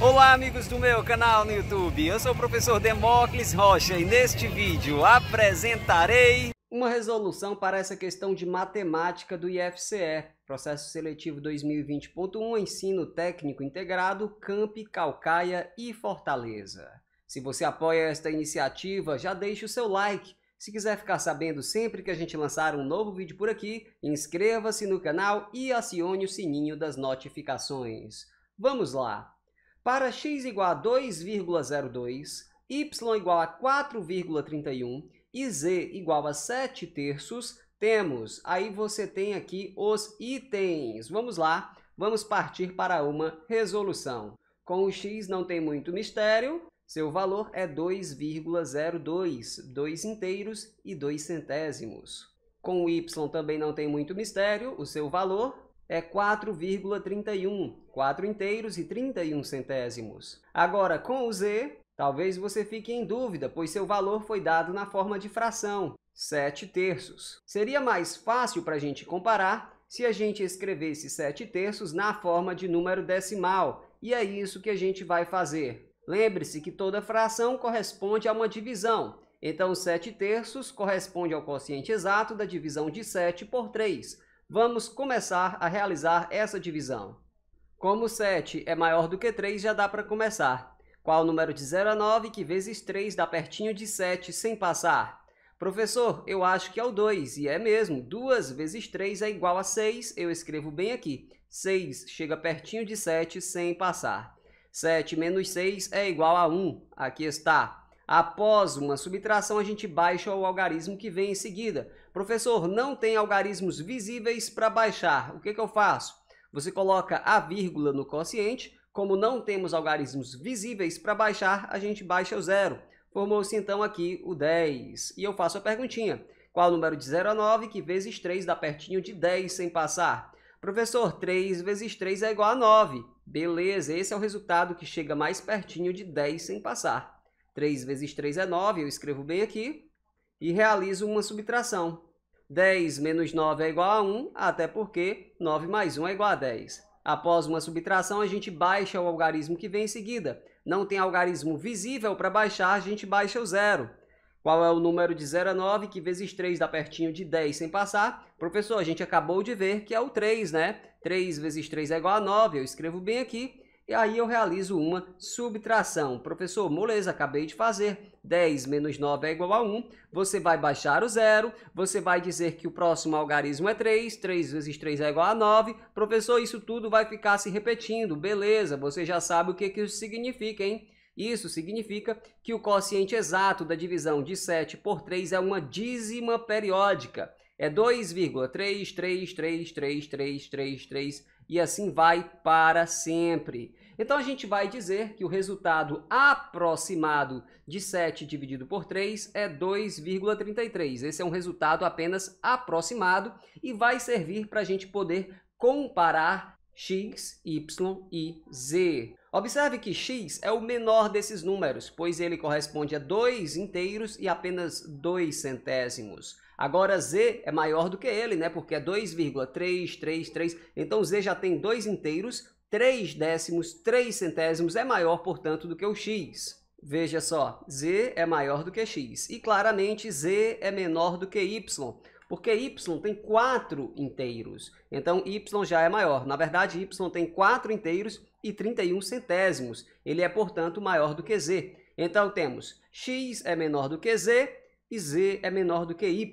Olá amigos do meu canal no YouTube, eu sou o professor Demócles Rocha e neste vídeo apresentarei uma resolução para essa questão de matemática do IFCE, Processo Seletivo 2020.1, Ensino Técnico Integrado, Camp, Calcaia e Fortaleza. Se você apoia esta iniciativa, já deixe o seu like. Se quiser ficar sabendo sempre que a gente lançar um novo vídeo por aqui, inscreva-se no canal e acione o sininho das notificações. Vamos lá! Para x igual a 2,02, y igual a 4,31 e z igual a 7 terços, temos, aí você tem aqui os itens. Vamos lá, vamos partir para uma resolução. Com o x não tem muito mistério, seu valor é 2,02, 2 inteiros e 2 centésimos. Com o y também não tem muito mistério, o seu valor é 4,31, 4 inteiros e 31 centésimos. Agora, com o Z, talvez você fique em dúvida, pois seu valor foi dado na forma de fração, 7 terços. Seria mais fácil para a gente comparar se a gente escrevesse 7 terços na forma de número decimal, e é isso que a gente vai fazer. Lembre-se que toda fração corresponde a uma divisão, então 7 terços corresponde ao quociente exato da divisão de 7 por 3, vamos começar a realizar essa divisão. Como 7 é maior do que 3, já dá para começar. Qual o número de 0 a 9, que vezes 3 dá pertinho de 7 sem passar? Professor, eu acho que é o 2, e é mesmo. 2 vezes 3 é igual a 6, eu escrevo bem aqui. 6 chega pertinho de 7 sem passar. 7 menos 6 é igual a 1, aqui está. Após uma subtração, a gente baixa o algarismo que vem em seguida. Professor, não tem algarismos visíveis para baixar. O que, que eu faço? Você coloca a vírgula no quociente. Como não temos algarismos visíveis para baixar, a gente baixa o zero. Formou-se então aqui o 10. E eu faço a perguntinha. Qual o número de 0 a 9 que vezes 3 dá pertinho de 10 sem passar? Professor, 3 vezes 3 é igual a 9. Beleza, esse é o resultado que chega mais pertinho de 10 sem passar. 3 vezes 3 é 9, eu escrevo bem aqui, e realizo uma subtração. 10 menos 9 é igual a 1, até porque 9 mais 1 é igual a 10. Após uma subtração, a gente baixa o algarismo que vem em seguida. Não tem algarismo visível para baixar, a gente baixa o zero. Qual é o número de 0 a 9, que vezes 3 dá pertinho de 10 sem passar? Professor, a gente acabou de ver que é o 3, né? 3 vezes 3 é igual a 9, eu escrevo bem aqui e aí eu realizo uma subtração. Professor, moleza, acabei de fazer. 10 menos 9 é igual a 1. Você vai baixar o zero, você vai dizer que o próximo algarismo é 3, 3 vezes 3 é igual a 9. Professor, isso tudo vai ficar se repetindo. Beleza, você já sabe o que, que isso significa, hein? Isso significa que o quociente exato da divisão de 7 por 3 é uma dízima periódica. É 2,3333333 e assim vai para sempre. Então a gente vai dizer que o resultado aproximado de 7 dividido por 3 é 2,33. Esse é um resultado apenas aproximado e vai servir para a gente poder comparar x, y e z. Observe que x é o menor desses números, pois ele corresponde a 2 inteiros e apenas 2 centésimos. Agora z é maior do que ele, né? Porque é 2,333. Então z já tem 2 inteiros, 3 décimos, 3 centésimos é maior, portanto, do que o x. Veja só, z é maior do que x. E claramente z é menor do que y, porque y tem 4 inteiros. Então y já é maior. Na verdade, y tem 4 inteiros e 31 centésimos. Ele é, portanto, maior do que z. Então temos x é menor do que z e z é menor do que y.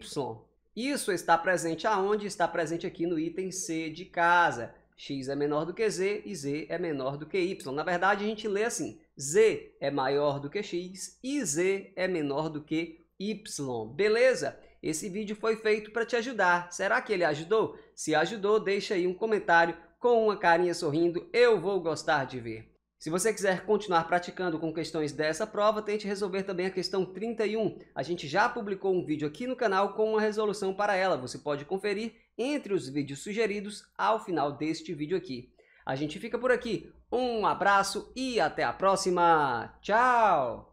Isso está presente aonde? Está presente aqui no item C de casa x é menor do que z e z é menor do que y. Na verdade, a gente lê assim, z é maior do que x e z é menor do que y. Beleza? Esse vídeo foi feito para te ajudar. Será que ele ajudou? Se ajudou, deixa aí um comentário com uma carinha sorrindo. Eu vou gostar de ver. Se você quiser continuar praticando com questões dessa prova, tente resolver também a questão 31. A gente já publicou um vídeo aqui no canal com uma resolução para ela. Você pode conferir entre os vídeos sugeridos ao final deste vídeo aqui. A gente fica por aqui. Um abraço e até a próxima. Tchau!